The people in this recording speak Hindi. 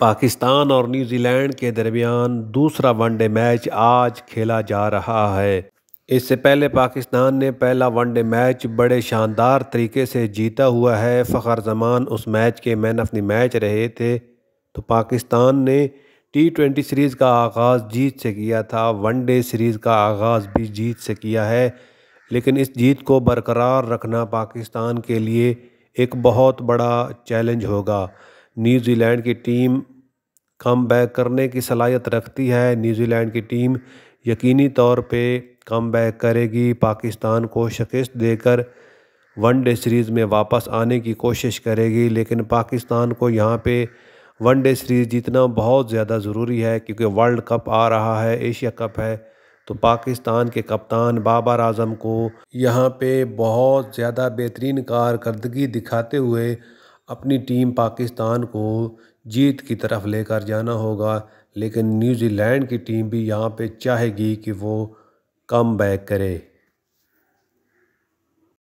पाकिस्तान और न्यूजीलैंड के दरमियान दूसरा वनडे मैच आज खेला जा रहा है इससे पहले पाकिस्तान ने पहला वनडे मैच बड़े शानदार तरीके से जीता हुआ है फ़खर जमान उस मैच के मैन ऑफ द मैच रहे थे तो पाकिस्तान ने टी ट्वेंटी सीरीज़ का आगाज़ जीत से किया था वनडे सीरीज़ का आगाज़ भी जीत से किया है लेकिन इस जीत को बरकरार रखना पाकिस्तान के लिए एक बहुत बड़ा चैलेंज होगा न्यूजीलैंड की टीम कम बैक करने की सलाहियत रखती है न्यूजीलैंड की टीम यकीनी तौर पे कम बैक करेगी पाकिस्तान को शिकस्त देकर वनडे सीरीज़ में वापस आने की कोशिश करेगी लेकिन पाकिस्तान को यहाँ पे वनडे सीरीज़ जीतना बहुत ज़्यादा ज़रूरी है क्योंकि वर्ल्ड कप आ रहा है एशिया कप है तो पाकिस्तान के कप्तान बाबर आजम को यहाँ पे बहुत ज़्यादा बेहतरीन कारकर्दगी दिखाते हुए अपनी टीम पाकिस्तान को जीत की तरफ लेकर जाना होगा लेकिन न्यूजीलैंड की टीम भी यहाँ पे चाहेगी कि वो कम बैक करे